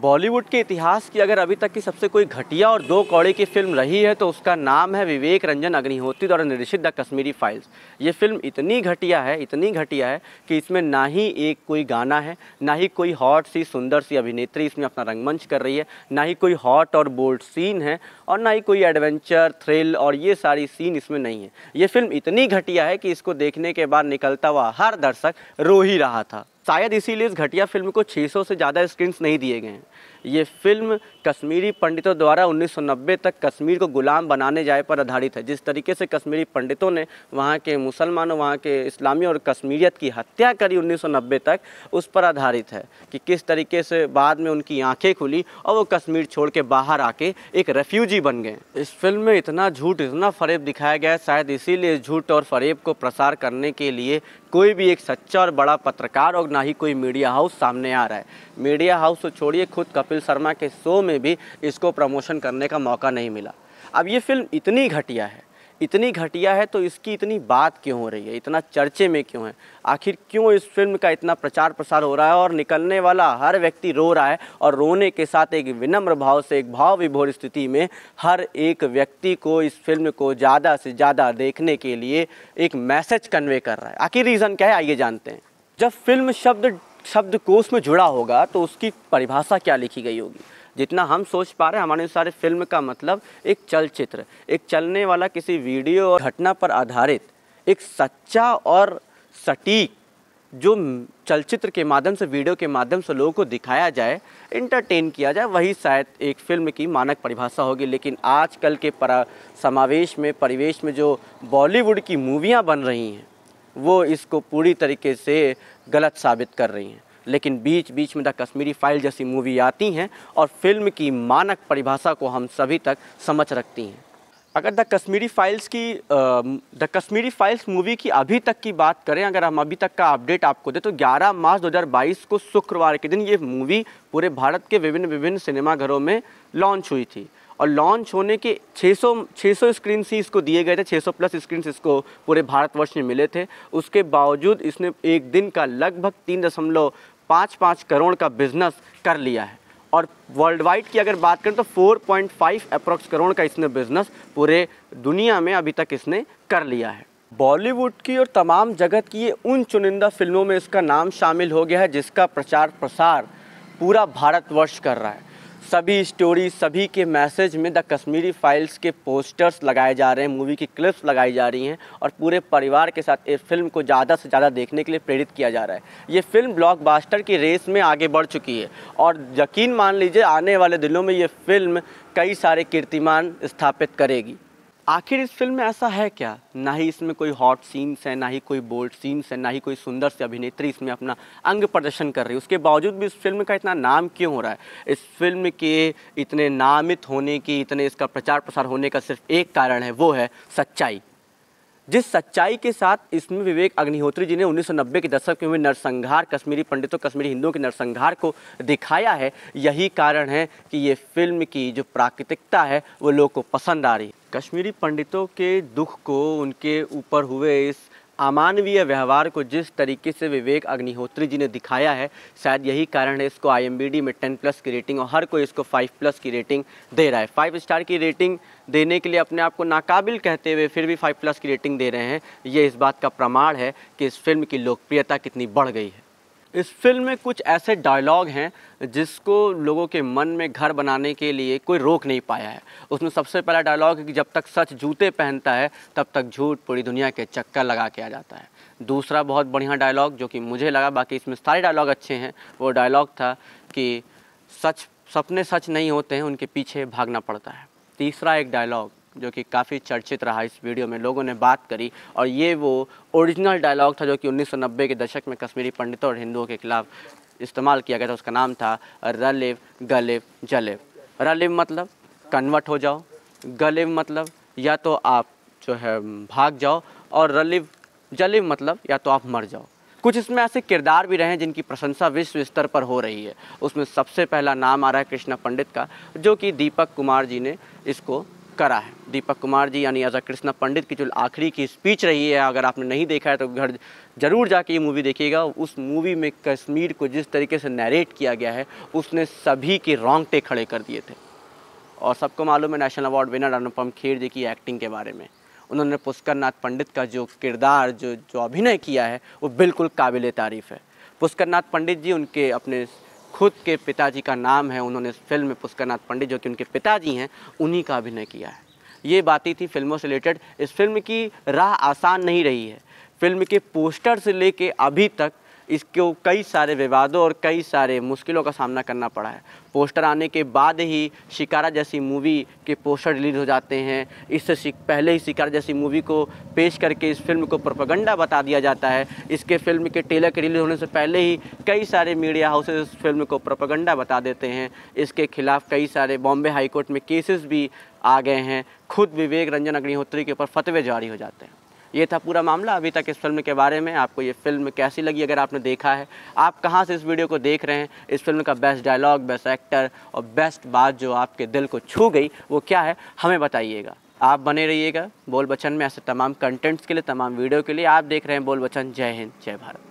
बॉलीवुड के इतिहास की अगर अभी तक की सबसे कोई घटिया और दो कौड़े की फिल्म रही है तो उसका नाम है विवेक रंजन अग्निहोत्री द्वारा निर्देशित द कश्मीरी फाइल्स ये फिल्म इतनी घटिया है इतनी घटिया है कि इसमें ना ही एक कोई गाना है ना ही कोई हॉट सी सुंदर सी अभिनेत्री इसमें अपना रंगमंच कर रही है ना ही कोई हॉट और बोल्ड सीन है और ना ही कोई एडवेंचर थ्रिल और ये सारी सीन इसमें नहीं है ये फिल्म इतनी घटिया है कि इसको देखने के बाद निकलता हुआ हर दर्शक रो ही रहा था शायद इसीलिए इस घटिया फिल्म को 600 से ज़्यादा स्क्रीन्स नहीं दिए गए हैं ये फिल्म कश्मीरी पंडितों द्वारा 1990 तक कश्मीर को गुलाम बनाने जाए पर आधारित है जिस तरीके से कश्मीरी पंडितों ने वहाँ के मुसलमानों वहाँ के इस्लामी और कश्मीरियत की हत्या करी 1990 तक उस पर आधारित है कि किस तरीके से बाद में उनकी आंखें खुली और वो कश्मीर छोड़ के बाहर आके एक रेफ्यूजी बन गए इस फिल्म में इतना झूठ इतना फरेब दिखाया गया है शायद इसीलिए झूठ और फरेब को प्रसार करने के लिए कोई भी एक सच्चा और बड़ा पत्रकार और ना ही कोई मीडिया हाउस सामने आ रहा है मीडिया हाउस तो छोड़िए खुद का कपिल शर्मा के शो में भी इसको प्रमोशन करने का मौका नहीं मिला अब ये फिल्म इतनी घटिया है इतनी घटिया है तो इसकी इतनी बात क्यों हो रही है इतना चर्चे में क्यों है आखिर क्यों इस फिल्म का इतना प्रचार प्रसार हो रहा है और निकलने वाला हर व्यक्ति रो रहा है और रोने के साथ एक विनम्र भाव से एक भाव विभोर स्थिति में हर एक व्यक्ति को इस फिल्म को ज़्यादा से ज़्यादा देखने के लिए एक मैसेज कन्वे कर रहा है आखिर रीज़न क्या है आइए जानते हैं जब फिल्म शब्द शब्द कोश में जुड़ा होगा तो उसकी परिभाषा क्या लिखी गई होगी जितना हम सोच पा रहे हैं हमारे अनुसार फिल्म का मतलब एक चलचित्र एक चलने वाला किसी वीडियो और घटना पर आधारित एक सच्चा और सटीक जो चलचित्र के माध्यम से वीडियो के माध्यम से लोगों को दिखाया जाए इंटरटेन किया जाए वही शायद एक फिल्म की मानक परिभाषा होगी लेकिन आजकल के परा समावेश में परिवेश में जो बॉलीवुड की मूवियाँ बन रही हैं वो इसको पूरी तरीके से गलत साबित कर रही हैं लेकिन बीच बीच में द कश्मीरी फाइल जैसी मूवी आती हैं और फिल्म की मानक परिभाषा को हम सभी तक समझ रखती हैं अगर द कश्मीरी फाइल्स की द कश्मीरी फाइल्स मूवी की अभी तक की बात करें अगर हम अभी तक का अपडेट आपको दें तो 11 मार्च 2022 को शुक्रवार के दिन ये मूवी पूरे भारत के विभिन्न विभिन्न सिनेमाघरों में लॉन्च हुई थी और लॉन्च होने के 600 600 स्क्रीन ही इसको दिए गए थे 600 प्लस स्क्रीन इसको पूरे भारतवर्ष में मिले थे उसके बावजूद इसने एक दिन का लगभग तीन दशमलव पाँच पाँच करोड़ का बिजनेस कर लिया है और वर्ल्ड वाइड की अगर बात करें तो 4.5 अप्रोक्स करोड़ का इसने बिजनेस पूरे दुनिया में अभी तक इसने कर लिया है बॉलीवुड की और तमाम जगत की ये उन चुनिंदा फिल्मों में इसका नाम शामिल हो गया है जिसका प्रचार प्रसार पूरा भारतवर्ष कर रहा है सभी स्टोरी सभी के मैसेज में द कश्मीरी फाइल्स के पोस्टर्स लगाए जा रहे हैं मूवी की क्लिप्स लगाई जा रही हैं और पूरे परिवार के साथ इस फिल्म को ज़्यादा से ज़्यादा देखने के लिए प्रेरित किया जा रहा है ये फिल्म ब्लॉकबास्टर की रेस में आगे बढ़ चुकी है और यकीन मान लीजिए आने वाले दिनों में ये फिल्म कई सारे कीर्तिमान स्थापित करेगी आखिर इस फिल्म में ऐसा है क्या ना ही इसमें कोई हॉट सीन्स है ना ही कोई बोल्ड सीन्स है ना ही कोई सुंदर सी अभिनेत्री इसमें अपना अंग प्रदर्शन कर रही है उसके बावजूद भी इस फिल्म का इतना नाम क्यों हो रहा है इस फिल्म के इतने नामित होने की इतने इसका प्रचार प्रसार होने का सिर्फ एक कारण है वो है सच्चाई जिस सच्चाई के साथ इसमें विवेक अग्निहोत्री जी ने 1990 के दशक में हुए नरसंहार कश्मीरी पंडितों कश्मीरी हिंदुओं के नरसंहार को दिखाया है यही कारण है कि ये फिल्म की जो प्राकृतिकता है वो लोग को पसंद आ रही है कश्मीरी पंडितों के दुख को उनके ऊपर हुए इस अमानवीय व्यवहार को जिस तरीके से विवेक अग्निहोत्री जी ने दिखाया है शायद यही कारण है इसको आईएमबीडी में टेन प्लस की रेटिंग और हर कोई इसको फाइव प्लस की रेटिंग दे रहा है फाइव स्टार की रेटिंग देने के लिए अपने आप को नाकाबिल कहते हुए फिर भी फाइव प्लस की रेटिंग दे रहे हैं ये इस बात का प्रमाण है कि इस फिल्म की लोकप्रियता कितनी बढ़ गई है इस फिल्म में कुछ ऐसे डायलॉग हैं जिसको लोगों के मन में घर बनाने के लिए कोई रोक नहीं पाया है उसमें सबसे पहला डायलॉग है कि जब तक सच जूते पहनता है तब तक झूठ पूरी दुनिया के चक्कर लगा के आ जाता है दूसरा बहुत बढ़िया डायलॉग जो कि मुझे लगा बाकी इसमें सारे डायलॉग अच्छे हैं वो डायलॉग था कि सच सपने सच नहीं होते हैं उनके पीछे भागना पड़ता है तीसरा एक डायलॉग जो कि काफ़ी चर्चित रहा इस वीडियो में लोगों ने बात करी और ये वो ओरिजिनल डायलॉग था जो कि 1990 के दशक में कश्मीरी पंडितों और हिंदुओं के खिलाफ इस्तेमाल किया गया था उसका नाम था रलिव गलिव जलिव रलिव मतलब कन्वर्ट हो जाओ गलिव मतलब या तो आप जो है भाग जाओ और रलिव जलिव मतलब या तो आप मर जाओ कुछ इसमें ऐसे किरदार भी रहे हैं जिनकी प्रशंसा विश्व स्तर पर हो रही है उसमें सबसे पहला नाम आ रहा है कृष्णा पंडित का जो कि दीपक कुमार जी ने इसको करा है दीपक कुमार जी यानी अजय कृष्णा पंडित की जो आखिरी की स्पीच रही है अगर आपने नहीं देखा है तो घर ज़रूर जाके ये मूवी देखिएगा उस मूवी में कश्मीर को जिस तरीके से नरेट किया गया है उसने सभी के रोंगटे खड़े कर दिए थे और सबको मालूम है national award winner Anupam Kher ji की एक्टिंग के बारे में उन्होंने पुष्कर नाथ पंडित का जो किरदार जो जो अभिनय किया है वो बिल्कुल काबिल तारीफ़ है पुष्कर नाथ पंडित जी उनके अपने खुद के पिताजी का नाम है उन्होंने फिल्म में पुष्करनाथ पंडित जो कि उनके पिताजी हैं उन्हीं का अभिनय किया है ये बातें थी फिल्मों से रिलेटेड इस फिल्म की राह आसान नहीं रही है फिल्म के पोस्टर से लेके अभी तक इसको कई सारे विवादों और कई सारे मुश्किलों का सामना करना पड़ा है पोस्टर आने के बाद ही शिकारा जैसी मूवी के पोस्टर रिलीज हो जाते हैं इससे पहले ही शिकारा जैसी मूवी को पेश करके इस फिल्म को प्रोपगंडा बता दिया जाता है इसके फिल्म के टेलर के रिलीज होने से पहले ही कई सारे मीडिया हाउसेज इस फिल्म को प्रोपगंडा बता देते हैं इसके खिलाफ कई सारे बॉम्बे हाईकोर्ट में केसेस भी आ गए हैं खुद विवेक रंजन अग्निहोत्री के ऊपर फतवे जारी हो जाते हैं ये था पूरा मामला अभी तक इस फिल्म के बारे में आपको ये फिल्म कैसी लगी अगर आपने देखा है आप कहाँ से इस वीडियो को देख रहे हैं इस फिल्म का बेस्ट डायलॉग बेस्ट एक्टर और बेस्ट बात जो आपके दिल को छू गई वो क्या है हमें बताइएगा आप बने रहिएगा बोल बचन में ऐसे तमाम कंटेंट्स के लिए तमाम वीडियो के लिए आप देख रहे हैं बोल बचन जय हिंद जय भारत